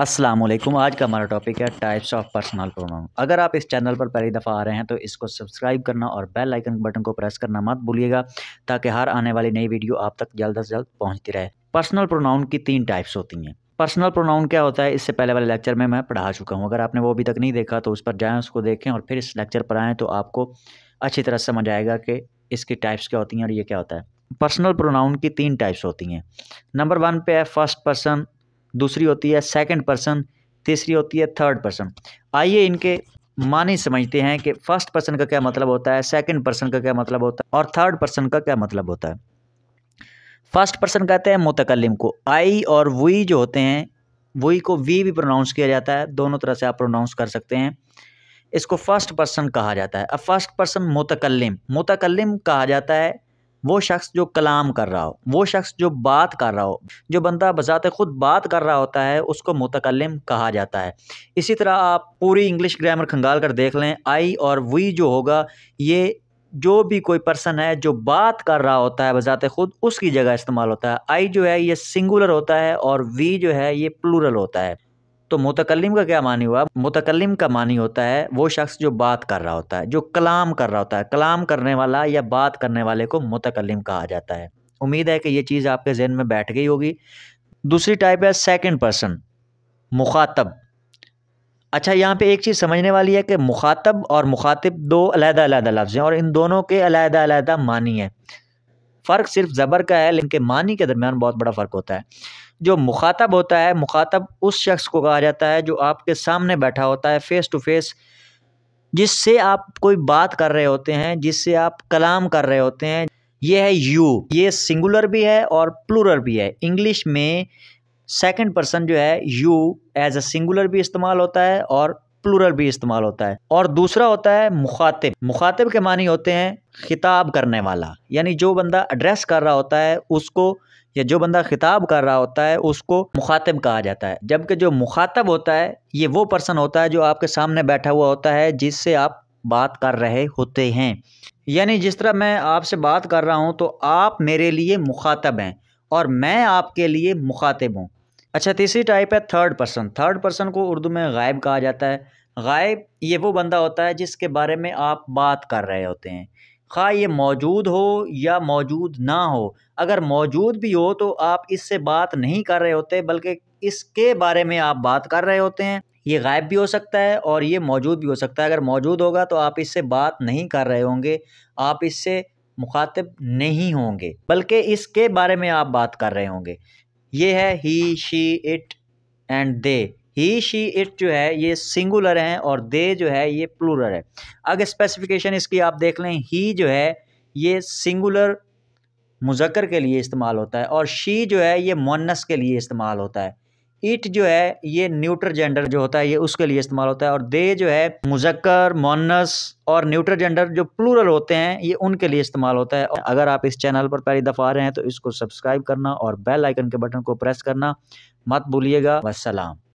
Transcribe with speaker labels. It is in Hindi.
Speaker 1: अस्सलाम वालेकुम आज का हमारा टॉपिक है टाइप्स ऑफ पर्सनल प्रोनाउन अगर आप इस चैनल पर पहली दफ़ा आ रहे हैं तो इसको सब्सक्राइब करना और बेल आइकन बटन को प्रेस करना मत भूलिएगा ताकि हर आने वाली नई वीडियो आप तक जल्द से जल्द पहुंचती रहे पर्सनल प्रोनाउन की तीन टाइप्स होती हैं पर्सनल प्रोनाउन क्या होता है इससे पहले वाले लेक्चर में मैं पढ़ा चुका हूँ अगर आपने वो अभी तक नहीं देखा तो उस पर जाएँ उसको देखें और फिर इस लेक्चर पर आएँ तो आपको अच्छी तरह समझ आएगा कि इसकी टाइप्स क्या होती हैं और ये क्या होता है पर्सनल प्रोनाउन की तीन टाइप्स होती हैं नंबर वन पे है फर्स्ट पर्सन दूसरी होती है सेकंड पर्सन तीसरी होती है थर्ड पर्सन आइए इनके माने समझते हैं कि फर्स्ट पर्सन का क्या मतलब होता है सेकंड पर्सन का क्या मतलब होता है और थर्ड पर्सन का क्या मतलब होता है फर्स्ट पर्सन कहते हैं मुतकलम को आई और वई जो होते हैं वही को वी भी प्रोनाउंस किया जाता है दोनों तरह से आप प्रोनाउंस कर सकते हैं इसको फर्स्ट पर्सन कहा जाता है अब फर्स्ट पर्सन मुतकलम मुतकलम कहा जाता है वो शख्स जो कलाम कर रहा हो वो शख्स जो बात कर रहा हो जो बंदा बजात ख़ुद बात कर रहा होता है उसको मुतकलम कहा जाता है इसी तरह आप पूरी इंग्लिश ग्रामर खंगाल कर देख लें आई और वी जो होगा ये जो भी कोई पर्सन है जो बात कर रहा होता है बजात ख़ुद उसकी जगह इस्तेमाल होता है आई जो है ये सिंगुलर होता है और वी जो है ये प्लूरल होता है तो मुतकलम का क्या मानी हुआ मुतकलम का मानी होता है वो शख्स जो बात कर रहा होता है जो कलाम कर रहा होता है कलाम करने वाला या बात करने वाले को मुतकलम कहा जाता है उम्मीद है कि ये चीज़ आपके जहन में बैठ गई होगी दूसरी टाइप है सेकेंड पर्सन मुखातब अच्छा यहाँ पे एक चीज़ समझने वाली है कि मुखातब और मुखातिब दो अलहदा अलहदा लफ्ज़ हैं और इन दोनों के अलहदा अलहदा मानी है फ़र्क सिर्फ ज़बर का है लेकिन मानी के दरमियान बहुत बड़ा फ़र्क होता है जो मुखातब होता है मुखातब उस शख्स को कहा जाता है जो आपके सामने बैठा होता है फ़ेस टू फेस जिससे आप कोई बात कर रहे होते हैं जिससे आप कलाम कर रहे होते हैं ये है यू ये सिंगुलर भी है और प्लूरल भी है इंग्लिश में सेकंड पर्सन जो है यू एज अ सिंगुलर भी इस्तेमाल होता है और प्लूरल भी इस्तेमाल होता है और दूसरा होता है मुखातिब मुखातिब के मानी होते हैं खिताब करने वाला यानी जो बंदा एड्रेस कर रहा होता है उसको या जो बंदा खिताब कर रहा होता है उसको मुखातब कहा जाता है जबकि जो मुखातब होता है ये वो पर्सन होता है जो आपके सामने बैठा हुआ होता है जिससे आप बात कर रहे होते हैं यानी जिस तरह मैं आपसे बात कर रहा हूँ तो आप मेरे लिए मुखातब हैं और मैं आपके लिए मुखातब हूँ अच्छा तीसरी टाइप है थर्ड पर्सन थर्ड पर्सन को उर्दू में गायब कहा जाता है गायब ये वो बंदा होता है जिसके बारे में आप बात कर रहे होते हैं खा ये मौजूद हो या मौजूद ना हो अगर मौजूद भी हो तो आप इससे बात नहीं कर रहे होते बल्कि इसके बारे में आप बात कर रहे होते हैं ये गायब भी हो सकता है और ये मौजूद भी हो सकता है अगर मौजूद होगा तो आप इससे बात नहीं कर रहे होंगे आप इससे मुखातब नहीं होंगे बल्कि इसके बारे में आप बात कर रहे होंगे ये है he she it and they he she it जो है ये सिंगुलर हैं और दे जो है ये प्लूरल है अगर स्पेसिफिकेशन इसकी आप देख लें ही जो है ये सिंगुलर मुजक्र के लिए इस्तेमाल होता है और शी जो है ये मोनस के लिए इस्तेमाल होता है इट जो है ये न्यूट्र जेंडर जो होता है ये उसके लिए इस्तेमाल होता है और दे जो है मुजक्कर मोनस और न्यूट्र जेंडर जो प्लूरल होते हैं ये उनके लिए इस्तेमाल होता है अगर आप इस चैनल पर पहली दफ़ा आ रहे हैं तो इसको सब्सक्राइब करना और बेल आइकन के बटन को प्रेस करना मत भूलिएगा वसलाम